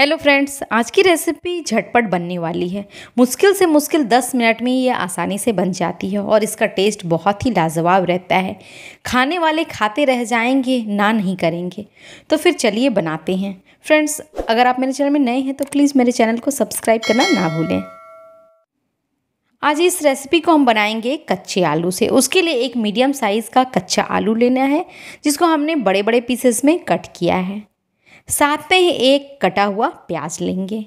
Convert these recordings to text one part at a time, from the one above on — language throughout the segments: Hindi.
हेलो फ्रेंड्स आज की रेसिपी झटपट बनने वाली है मुश्किल से मुश्किल 10 मिनट में ये आसानी से बन जाती है और इसका टेस्ट बहुत ही लाजवाब रहता है खाने वाले खाते रह जाएंगे ना नहीं करेंगे तो फिर चलिए बनाते हैं फ्रेंड्स अगर आप मेरे चैनल में नए हैं तो प्लीज़ मेरे चैनल को सब्सक्राइब करना ना भूलें आज इस रेसिपी को हम बनाएंगे कच्चे आलू से उसके लिए एक मीडियम साइज़ का कच्चा आलू लेना है जिसको हमने बड़े बड़े पीसेस में कट किया है साथ में ही एक कटा हुआ प्याज लेंगे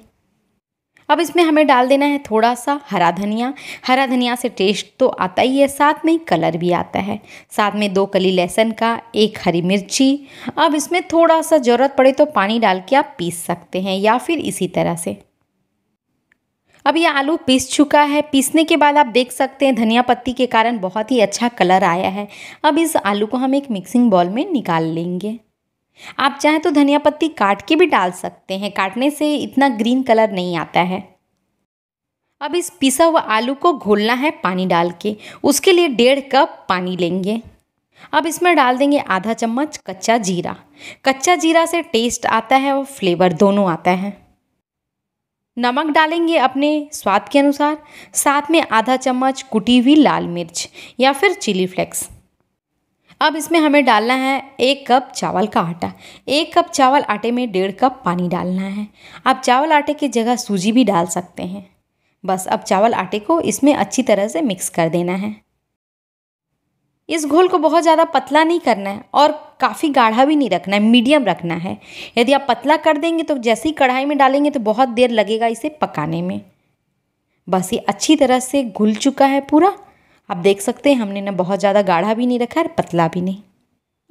अब इसमें हमें डाल देना है थोड़ा सा हरा धनिया हरा धनिया से टेस्ट तो आता ही है साथ में कलर भी आता है साथ में दो कली लहसुन का एक हरी मिर्ची अब इसमें थोड़ा सा ज़रूरत पड़े तो पानी डाल के आप पीस सकते हैं या फिर इसी तरह से अब ये आलू पीस चुका है पीसने के बाद आप देख सकते हैं धनिया पत्ती के कारण बहुत ही अच्छा कलर आया है अब इस आलू को हम एक मिक्सिंग बॉल में निकाल लेंगे आप चाहे तो धनिया पत्ती काट के भी डाल सकते हैं काटने से इतना ग्रीन कलर नहीं आता है अब इस पिसा हुआ आलू को घोलना है पानी डाल के उसके लिए डेढ़ कप पानी लेंगे अब इसमें डाल देंगे आधा चम्मच कच्चा जीरा कच्चा जीरा से टेस्ट आता है और फ्लेवर दोनों आता है नमक डालेंगे अपने स्वाद के अनुसार साथ में आधा चम्मच कुटी हुई लाल मिर्च या फिर चिली फ्लेक्स अब इसमें हमें डालना है एक कप चावल का आटा एक कप चावल आटे में डेढ़ कप पानी डालना है आप चावल आटे की जगह सूजी भी डाल सकते हैं बस अब चावल आटे को इसमें अच्छी तरह से मिक्स कर देना है इस घोल को बहुत ज़्यादा पतला नहीं करना है और काफ़ी गाढ़ा भी नहीं रखना है मीडियम रखना है यदि आप पतला कर देंगे तो जैसे ही कढ़ाई में डालेंगे तो बहुत देर लगेगा इसे पकाने में बस ये अच्छी तरह से घुल चुका है पूरा आप देख सकते हैं हमने ना बहुत ज़्यादा गाढ़ा भी नहीं रखा है पतला भी नहीं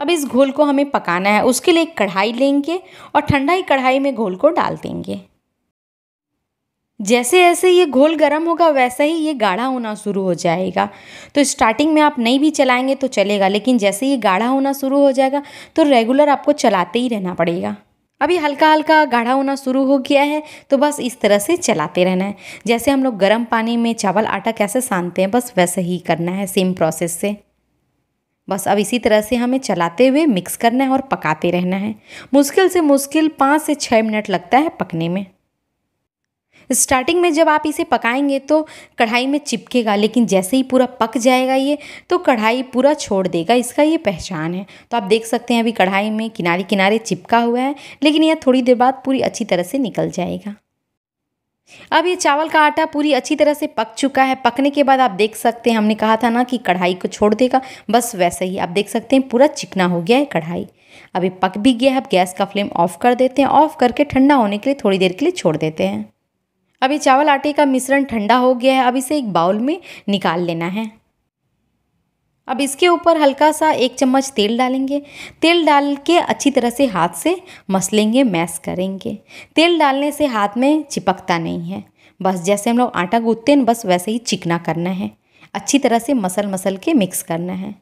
अब इस घोल को हमें पकाना है उसके लिए एक कढ़ाई लेंगे और ठंडा ही कढ़ाई में घोल को डाल देंगे जैसे जैसे ये घोल गर्म होगा वैसा ही ये गाढ़ा होना शुरू हो जाएगा तो स्टार्टिंग में आप नहीं भी चलाएंगे तो चलेगा लेकिन जैसे ये गाढ़ा होना शुरू हो जाएगा तो रेगुलर आपको चलाते ही रहना पड़ेगा अभी हल्का हल्का गाढ़ा होना शुरू हो गया है तो बस इस तरह से चलाते रहना है जैसे हम लोग गर्म पानी में चावल आटा कैसे सानते हैं बस वैसे ही करना है सेम प्रोसेस से बस अब इसी तरह से हमें चलाते हुए मिक्स करना है और पकाते रहना है मुश्किल से मुश्किल पाँच से छः मिनट लगता है पकने में स्टार्टिंग में जब आप इसे पकाएंगे तो कढ़ाई में चिपकेगा लेकिन जैसे ही पूरा पक जाएगा ये तो कढ़ाई पूरा छोड़ देगा इसका ये पहचान है तो आप देख सकते हैं अभी कढ़ाई में किनारे किनारे चिपका हुआ है लेकिन यह थोड़ी देर बाद पूरी अच्छी तरह से निकल जाएगा अब ये चावल का आटा पूरी अच्छी तरह से पक चुका है पकने के बाद आप देख सकते हैं हमने कहा था ना कि कढ़ाई को छोड़ देगा बस वैसे ही आप देख सकते हैं पूरा चिकना हो गया है कढ़ाई अभी पक भी गया है अब गैस का फ्लेम ऑफ कर देते हैं ऑफ करके ठंडा होने के लिए थोड़ी देर के लिए छोड़ देते हैं अभी चावल आटे का मिश्रण ठंडा हो गया है अब इसे एक बाउल में निकाल लेना है अब इसके ऊपर हल्का सा एक चम्मच तेल डालेंगे तेल डाल के अच्छी तरह से हाथ से मसलेंगे मैश करेंगे तेल डालने से हाथ में चिपकता नहीं है बस जैसे हम लोग आटा गूंथते हैं बस वैसे ही चिकना करना है अच्छी तरह से मसल मसल के मिक्स करना है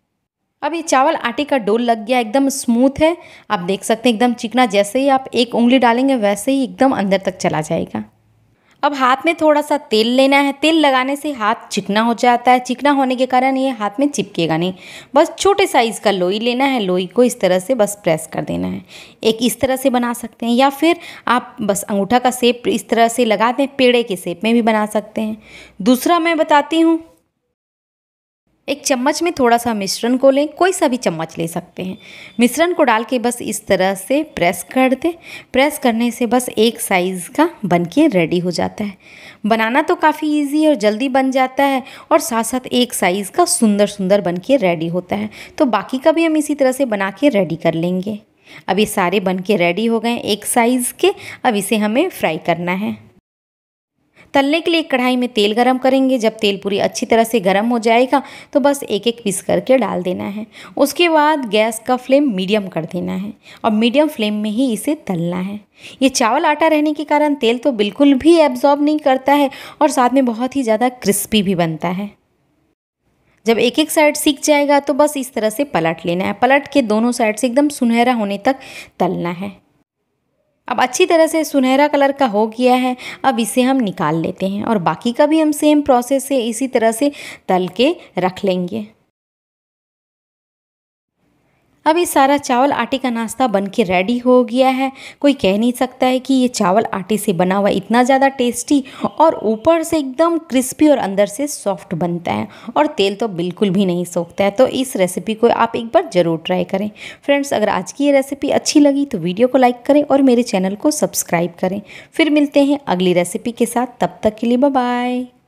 अब ये चावल आटे का डोल लग गया एकदम स्मूथ है आप देख सकते हैं एकदम चिकना जैसे ही आप एक उंगली डालेंगे वैसे ही एकदम अंदर तक चला जाएगा अब हाथ में थोड़ा सा तेल लेना है तेल लगाने से हाथ चिकना हो जाता है चिकना होने के कारण ये हाथ में चिपकेगा नहीं बस छोटे साइज़ का लोई लेना है लोई को इस तरह से बस प्रेस कर देना है एक इस तरह से बना सकते हैं या फिर आप बस अंगूठा का सेप इस तरह से लगा दें पेड़े के सेप में भी बना सकते हैं दूसरा मैं बताती हूँ एक चम्मच में थोड़ा सा मिश्रण को लें कोई सा भी चम्मच ले सकते हैं मिश्रण को डाल के बस इस तरह से प्रेस कर दें प्रेस करने से बस एक साइज़ का बन के रेडी हो जाता है बनाना तो काफ़ी ईजी और जल्दी बन जाता है और साथ साथ एक साइज़ का सुंदर सुंदर बन के रेडी होता है तो बाकी का भी हम इसी तरह से बना के रेडी कर लेंगे अब ये सारे बन के रेडी हो गए एक साइज़ के अब इसे हमें फ्राई करना है तलने के लिए कढ़ाई में तेल गरम करेंगे जब तेल पूरी अच्छी तरह से गरम हो जाएगा तो बस एक एक पीस करके डाल देना है उसके बाद गैस का फ्लेम मीडियम कर देना है और मीडियम फ्लेम में ही इसे तलना है ये चावल आटा रहने के कारण तेल तो बिल्कुल भी एब्जॉर्ब नहीं करता है और साथ में बहुत ही ज़्यादा क्रिस्पी भी बनता है जब एक एक साइड सीख जाएगा तो बस इस तरह से पलट लेना है पलट के दोनों साइड से एकदम सुनहरा होने तक तलना है अब अच्छी तरह से सुनहरा कलर का हो गया है अब इसे हम निकाल लेते हैं और बाकी का भी हम सेम प्रोसेस से इसी तरह से तल के रख लेंगे अभी सारा चावल आटे का नाश्ता बन के रेडी हो गया है कोई कह नहीं सकता है कि ये चावल आटे से बना हुआ इतना ज़्यादा टेस्टी और ऊपर से एकदम क्रिस्पी और अंदर से सॉफ्ट बनता है और तेल तो बिल्कुल भी नहीं सोखता है तो इस रेसिपी को आप एक बार ज़रूर ट्राई करें फ्रेंड्स अगर आज की ये रेसिपी अच्छी लगी तो वीडियो को लाइक करें और मेरे चैनल को सब्सक्राइब करें फिर मिलते हैं अगली रेसिपी के साथ तब तक के लिए बाय